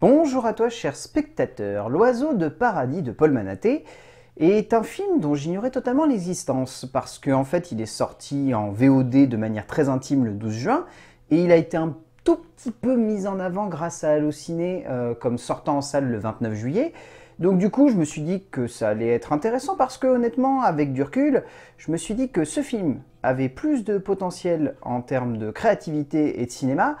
Bonjour à toi, cher spectateur. L'oiseau de paradis de Paul Manaté est un film dont j'ignorais totalement l'existence parce qu'en fait, il est sorti en VOD de manière très intime le 12 juin et il a été un tout petit peu mis en avant grâce à Allociné euh, comme sortant en salle le 29 juillet. Donc du coup, je me suis dit que ça allait être intéressant parce que honnêtement, avec du recul, je me suis dit que ce film avait plus de potentiel en termes de créativité et de cinéma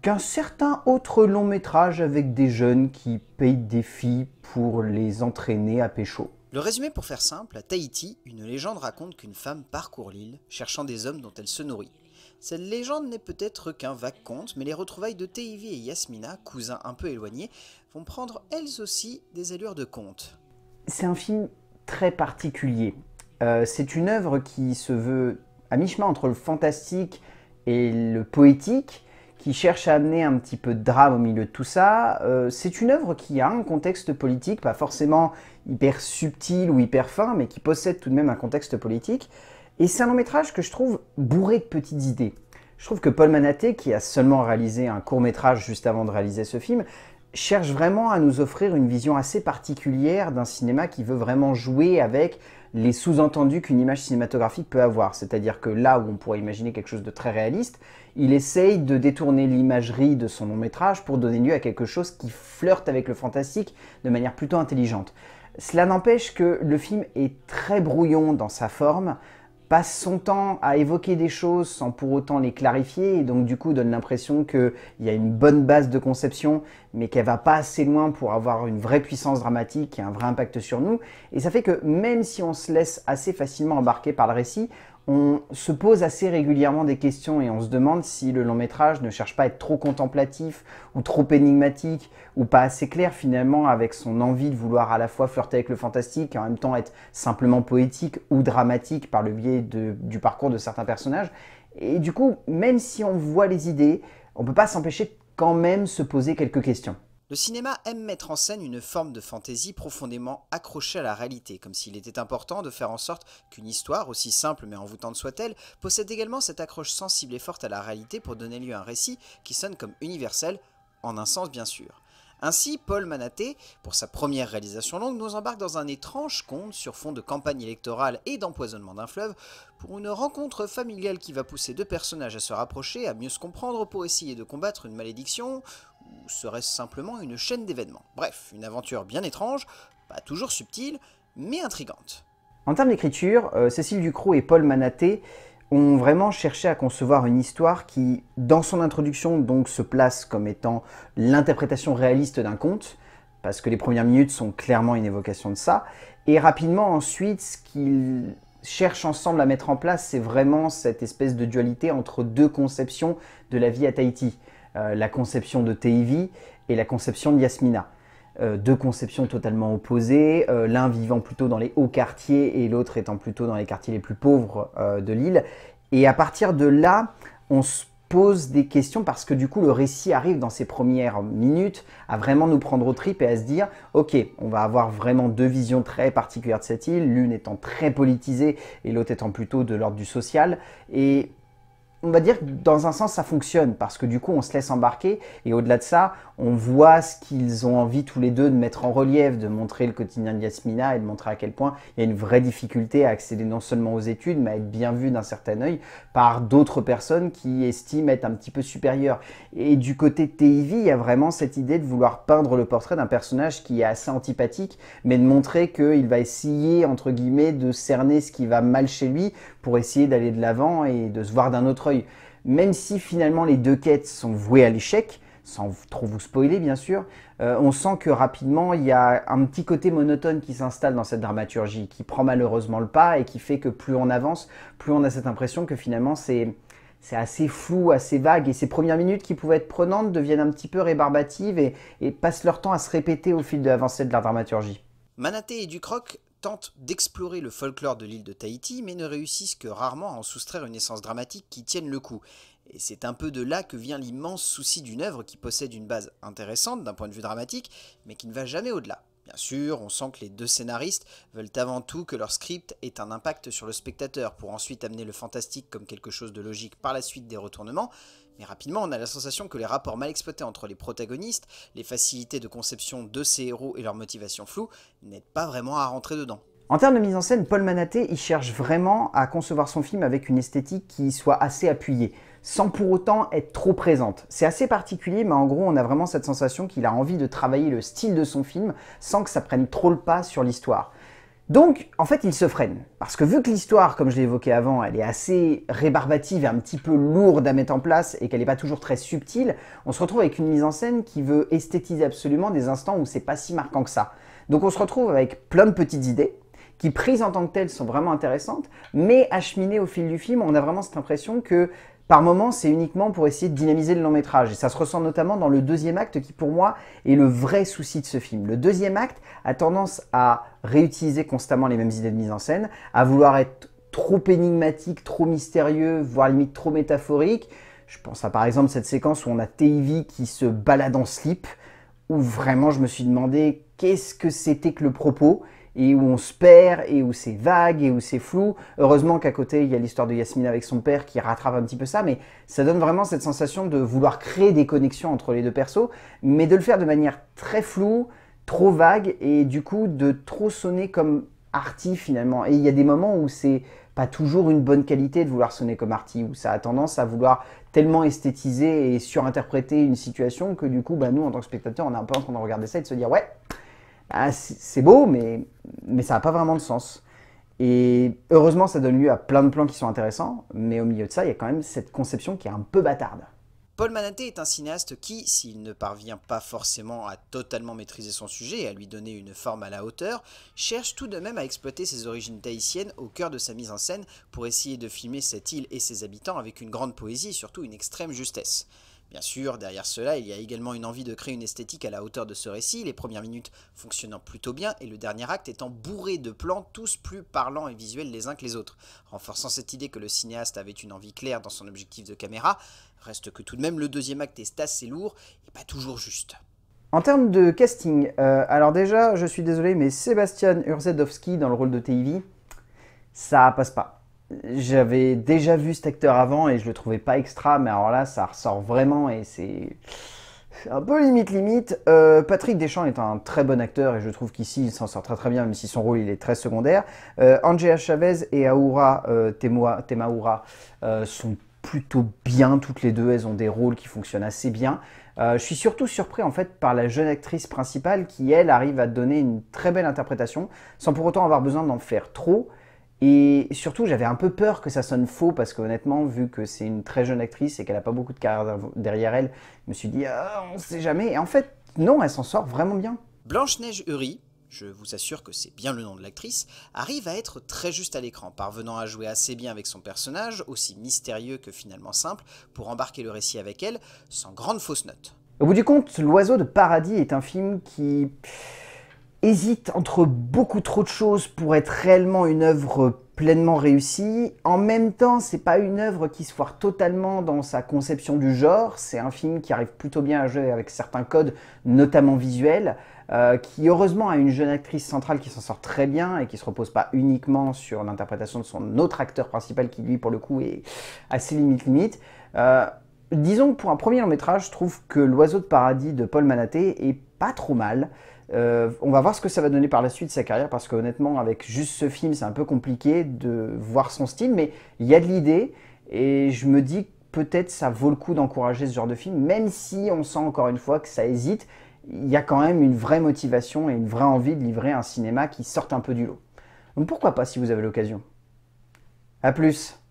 qu'un certain autre long métrage avec des jeunes qui payent des filles pour les entraîner à pécho. Le résumé pour faire simple, à Tahiti, une légende raconte qu'une femme parcourt l'île, cherchant des hommes dont elle se nourrit. Cette légende n'est peut-être qu'un vague conte, mais les retrouvailles de Teivi et Yasmina, cousins un peu éloignés, vont prendre elles aussi des allures de conte. C'est un film très particulier. Euh, c'est une œuvre qui se veut à mi-chemin entre le fantastique et le poétique, qui cherche à amener un petit peu de drame au milieu de tout ça. Euh, c'est une œuvre qui a un contexte politique, pas forcément hyper subtil ou hyper fin, mais qui possède tout de même un contexte politique. Et c'est un long métrage que je trouve bourré de petites idées. Je trouve que Paul Manaté, qui a seulement réalisé un court métrage juste avant de réaliser ce film, cherche vraiment à nous offrir une vision assez particulière d'un cinéma qui veut vraiment jouer avec Mm. les sous-entendus qu'une image cinématographique peut avoir. C'est-à-dire que là où on pourrait imaginer quelque chose de très réaliste, il essaye de détourner l'imagerie de son long métrage pour donner lieu à quelque chose qui flirte avec le fantastique de manière plutôt intelligente. Cela n'empêche que le film est très brouillon dans sa forme, passe son temps à évoquer des choses sans pour autant les clarifier et donc du coup donne l'impression qu'il y a une bonne base de conception mais qu'elle va pas assez loin pour avoir une vraie puissance dramatique et un vrai impact sur nous et ça fait que même si on se laisse assez facilement embarquer par le récit, on se pose assez régulièrement des questions et on se demande si le long métrage ne cherche pas à être trop contemplatif ou trop énigmatique ou pas assez clair finalement avec son envie de vouloir à la fois flirter avec le fantastique et en même temps être simplement poétique ou dramatique par le biais du parcours de certains personnages. Et du coup, même si on voit les idées, on ne peut pas s'empêcher quand même de se poser quelques questions. Le cinéma aime mettre en scène une forme de fantaisie profondément accrochée à la réalité, comme s'il était important de faire en sorte qu'une histoire, aussi simple mais envoûtante soit-elle, possède également cette accroche sensible et forte à la réalité pour donner lieu à un récit qui sonne comme universel, en un sens bien sûr. Ainsi, Paul Manaté, pour sa première réalisation longue, nous embarque dans un étrange conte sur fond de campagne électorale et d'empoisonnement d'un fleuve pour une rencontre familiale qui va pousser deux personnages à se rapprocher, à mieux se comprendre pour essayer de combattre une malédiction ou serait-ce simplement une chaîne d'événements Bref, une aventure bien étrange, pas toujours subtile, mais intrigante. En termes d'écriture, euh, Cécile Ducrot et Paul Manaté ont vraiment cherché à concevoir une histoire qui, dans son introduction, donc se place comme étant l'interprétation réaliste d'un conte, parce que les premières minutes sont clairement une évocation de ça, et rapidement ensuite, ce qu'ils cherchent ensemble à mettre en place, c'est vraiment cette espèce de dualité entre deux conceptions de la vie à Tahiti. Euh, la conception de Teivi et la conception de Yasmina. Euh, deux conceptions totalement opposées, euh, l'un vivant plutôt dans les hauts quartiers et l'autre étant plutôt dans les quartiers les plus pauvres de l'île. Et à partir de là, on se pose des questions parce que du coup le récit arrive dans ses premières minutes à vraiment nous prendre au tripes et à se dire ok on va avoir vraiment deux visions très particulières de cette île l'une étant très politisée et l'autre étant plutôt de l'ordre du social et on va dire que dans un sens, ça fonctionne parce que du coup, on se laisse embarquer et au-delà de ça, on voit ce qu'ils ont envie tous les deux de mettre en relief, de montrer le quotidien de Yasmina et de montrer à quel point il y a une vraie difficulté à accéder non seulement aux études, mais à être bien vu d'un certain œil par d'autres personnes qui estiment être un petit peu supérieures. Et du côté de il y a vraiment cette idée de vouloir peindre le portrait d'un personnage qui est assez antipathique, mais de montrer qu'il va essayer, entre guillemets, de cerner ce qui va mal chez lui pour essayer d'aller de l'avant et de se voir d'un autre œil. Même si finalement les deux quêtes sont vouées à l'échec, sans trop vous spoiler bien sûr, euh, on sent que rapidement il y a un petit côté monotone qui s'installe dans cette dramaturgie, qui prend malheureusement le pas et qui fait que plus on avance, plus on a cette impression que finalement c'est assez flou, assez vague, et ces premières minutes qui pouvaient être prenantes deviennent un petit peu rébarbatives et, passent leur temps à se répéter au fil de l'avancée de la dramaturgie. Manaté et Ducroc tentent d'explorer le folklore de l'île de Tahiti, mais ne réussissent que rarement à en soustraire une essence dramatique qui tienne le coup. Et c'est un peu de là que vient l'immense souci d'une œuvre qui possède une base intéressante d'un point de vue dramatique, mais qui ne va jamais au-delà. Bien sûr, on sent que les deux scénaristes veulent avant tout que leur script ait un impact sur le spectateur, pour ensuite amener le fantastique comme quelque chose de logique par la suite des retournements, mais rapidement, on a la sensation que les rapports mal exploités entre les protagonistes, les facilités de conception de ces héros et leur motivation floues n'aident pas vraiment à rentrer dedans. En termes de mise en scène, Paul Manaté il cherche vraiment à concevoir son film avec une esthétique qui soit assez appuyée, sans pour autant être trop présente. C'est assez particulier, mais en gros, on a vraiment cette sensation qu'il a envie de travailler le style de son film sans que ça prenne trop le pas sur l'histoire. Donc, en fait, il se freine. Parce que vu que l'histoire, comme je l'ai évoqué avant, elle est assez rébarbative et un petit peu lourde à mettre en place et qu'elle n'est pas toujours très subtile, on se retrouve avec une mise en scène qui veut esthétiser absolument des instants où c'est pas si marquant que ça. Donc on se retrouve avec plein de petites idées qui prises en tant que telles sont vraiment intéressantes, mais acheminées au fil du film, on a vraiment cette impression que par moments, c'est uniquement pour essayer de dynamiser le long métrage. Et ça se ressent notamment dans le deuxième acte qui, pour moi, est le vrai souci de ce film. Le deuxième acte a tendance à réutiliser constamment les mêmes idées de mise en scène, à vouloir être trop énigmatique, trop mystérieux, voire limite trop métaphorique. Je pense à par exemple cette séquence où on a TV qui se balade en slip, où vraiment je me suis demandé qu'est-ce que c'était que le propos et où on se perd et où c'est vague et où c'est flou. Heureusement qu'à côté, il y a l'histoire de Yasmine avec son père qui rattrape un petit peu ça, mais ça donne vraiment cette sensation de vouloir créer des connexions entre les deux persos, mais de le faire de manière très floue, trop vague et du coup de trop sonner comme arty finalement. Et il y a des moments où c'est pas toujours une bonne qualité de vouloir sonner comme arty, où ça a tendance à vouloir tellement esthétiser et surinterpréter une situation que du coup, bah, nous en tant que spectateurs, on est un peu en train de regarder ça et de se dire ouais, ah, c'est beau, mais, mais ça n'a pas vraiment de sens. Et heureusement, ça donne lieu à plein de plans qui sont intéressants, mais au milieu de ça, il y a quand même cette conception qui est un peu bâtarde. Paul Manaté est un cinéaste qui, s'il ne parvient pas forcément à totalement maîtriser son sujet et à lui donner une forme à la hauteur, cherche tout de même à exploiter ses origines tahitiennes au cœur de sa mise en scène pour essayer de filmer cette île et ses habitants avec une grande poésie et surtout une extrême justesse. Bien sûr, derrière cela, il y a également une envie de créer une esthétique à la hauteur de ce récit, les premières minutes fonctionnant plutôt bien et le dernier acte étant bourré de plans tous plus parlants et visuels les uns que les autres, renforçant cette idée que le cinéaste avait une envie claire dans son objectif de caméra, reste que tout de même le deuxième acte est assez lourd et pas toujours juste. En termes de casting, euh, alors déjà, je suis désolé, mais Sébastien Urzedowski dans le rôle de TV, ça passe pas j'avais déjà vu cet acteur avant et je le trouvais pas extra, mais alors là, ça ressort vraiment et c'est un peu limite limite. Euh, Patrick Deschamps est un très bon acteur et je trouve qu'ici il s'en sort très très bien, même si son rôle il est très secondaire. Euh, Chavez et euh, Aoura euh, sont plutôt bien toutes les deux, elles ont des rôles qui fonctionnent assez bien. Euh, je suis surtout surpris en fait par la jeune actrice principale qui elle arrive à donner une très belle interprétation sans pour autant avoir besoin d'en faire trop et surtout, j'avais un peu peur que ça sonne faux parce qu'honnêtement, vu que c'est une très jeune actrice et qu'elle n'a pas beaucoup de carrière derrière elle, je me suis dit, ah, on sait jamais. Et en fait, non, elle s'en sort vraiment bien. Blanche-Neige Uri, je vous assure que c'est bien le nom de l'actrice, arrive à être très juste à l'écran, parvenant à jouer assez bien avec son personnage, aussi mystérieux que finalement simple, pour embarquer le récit avec elle, sans grande fausse note. Au bout du compte, L'Oiseau de Paradis est un film qui hésite entre beaucoup trop de choses pour être réellement une œuvre pleinement réussie. En même temps, c'est pas une œuvre qui se foire totalement dans sa conception du genre. C'est un film qui arrive plutôt bien à jouer avec certains codes, notamment visuels, euh, qui heureusement a une jeune actrice centrale qui s'en sort très bien et qui se repose pas uniquement sur l'interprétation de son autre acteur principal qui lui, pour le coup, est assez limite limite. Euh, disons que pour un premier long métrage, je trouve que L'oiseau de paradis de Paul Manaté est pas trop mal. Euh, on va voir ce que ça va donner par la suite sa carrière parce que honnêtement avec juste ce film c'est un peu compliqué de voir son style mais il y a de l'idée et je me dis peut-être ça vaut le coup d'encourager ce genre de film même si on sent encore une fois que ça hésite il y a quand même une vraie motivation et une vraie envie de livrer un cinéma qui sorte un peu du lot. Donc pourquoi pas si vous avez l'occasion. A plus